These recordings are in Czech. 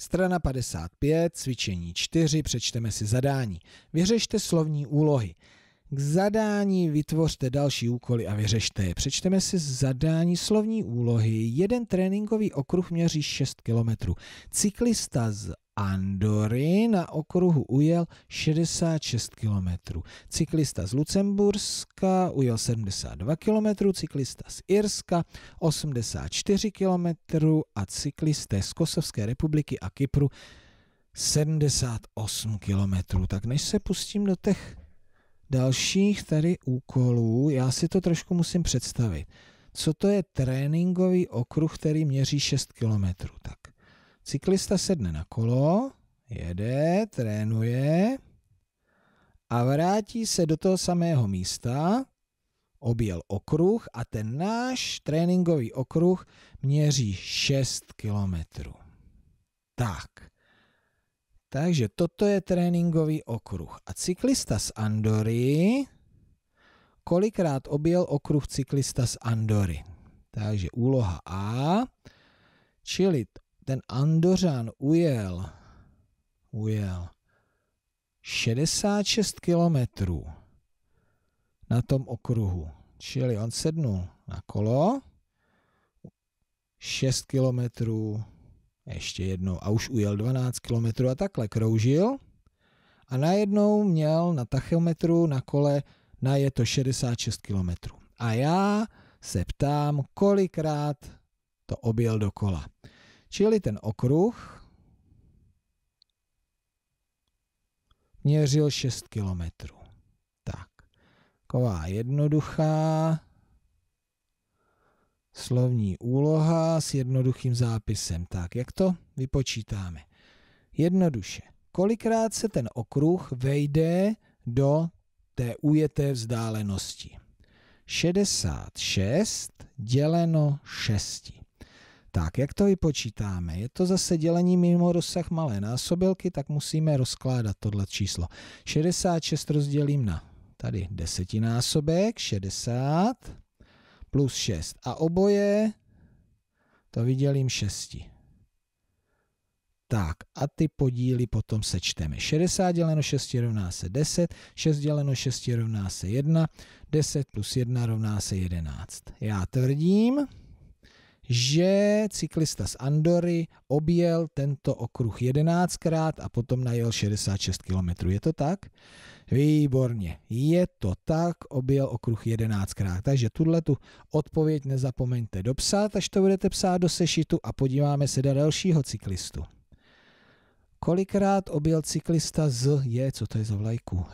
Strana 55, cvičení 4, přečteme si zadání. Vyřešte slovní úlohy. K zadání vytvořte další úkoly a vyřešte je. Přečteme si zadání slovní úlohy. Jeden tréninkový okruh měří 6 km. Cyklista z Andory na okruhu ujel 66 km. Cyklista z Lucemburska ujel 72 km, cyklista z Irska 84 km a cyklisté z Kosovské republiky a Kypru 78 km. Tak než se pustím do těch dalších tady úkolů, já si to trošku musím představit. Co to je tréninkový okruh, který měří 6 km? Tak Cyklista sedne na kolo, jede, trénuje a vrátí se do toho samého místa, objel okruh a ten náš tréninkový okruh měří 6 kilometrů. Tak. Takže toto je tréninkový okruh. A cyklista z Andory, kolikrát objel okruh cyklista z Andory? Takže úloha A, čili ten Andořan ujel, ujel 66 kilometrů na tom okruhu. Čili on sednul na kolo, 6 kilometrů, ještě jednou a už ujel 12 kilometrů a takhle kroužil a najednou měl na tachometru na kole na je to 66 kilometrů. A já se ptám, kolikrát to objel kola. Čili ten okruh měřil 6 kilometrů. Tak, taková jednoduchá slovní úloha s jednoduchým zápisem. Tak, jak to vypočítáme? Jednoduše, kolikrát se ten okruh vejde do té ujeté vzdálenosti? 66 děleno 6. Tak, jak to vypočítáme? Je to zase dělení mimo rozsah malé násobilky, tak musíme rozkládat tohle číslo. 66 rozdělím na tady desetinásobek, 60 plus 6. A oboje to vydělím 6. Tak a ty podíly potom sečteme. 60 děleno 6 rovná se 10, 6 děleno 6 rovná se 1, 10 plus 1 rovná se 11. Já tvrdím, že cyklista z Andory objel tento okruh 11krát a potom najel 66 km. Je to tak? Výborně, je to tak, objel okruh 11krát. Takže tuhle tu odpověď nezapomeňte dopsat, až to budete psát do sešitu a podíváme se na dalšího cyklistu. Kolikrát objel cyklista z, je, co to je za vlajku,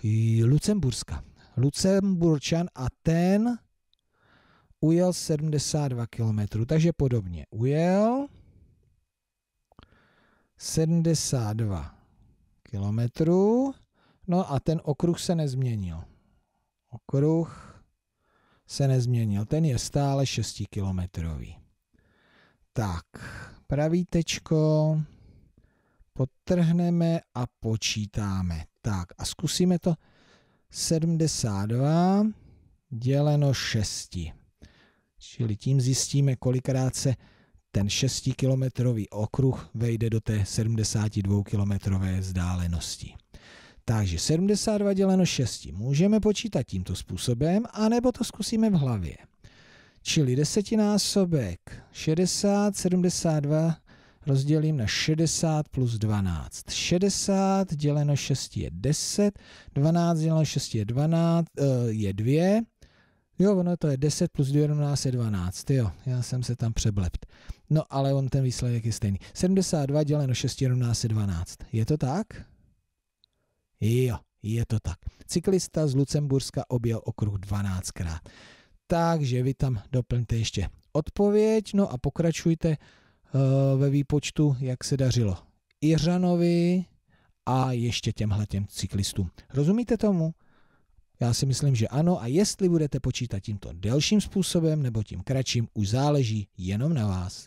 Lucemburska. Lucemburčan a ten ujel 72 km, takže podobně. Ujel 72 km, no a ten okruh se nezměnil. Okruh se nezměnil, ten je stále 6 km. Tak, pravý tečko, podtrhneme a počítáme. Tak a zkusíme to 72 děleno 6. Čili tím zjistíme, kolikrát se ten 6-kilometrový okruh vejde do té 72-kilometrové vzdálenosti. Takže 72 děleno 6 můžeme počítat tímto způsobem, anebo to zkusíme v hlavě. Čili desetinásobek 60, 72 rozdělím na 60 plus 12. 60 děleno 6 je 10, 12 děleno 6 je 12, eh, je 2, Jo, ono to je 10 plus 2 rovná se 12, jo, já jsem se tam přeblept. No ale on ten výsledek je stejný. 72 děleno 6 11 je 12. Je to tak? Jo, je to tak. Cyklista z Lucemburska objel okruh 12krát. Takže vy tam doplňte ještě odpověď, no a pokračujte e, ve výpočtu, jak se dařilo Iřanovi a ještě těmhle těm cyklistům. Rozumíte tomu? Já si myslím, že ano a jestli budete počítat tímto delším způsobem nebo tím kratším, už záleží jenom na vás.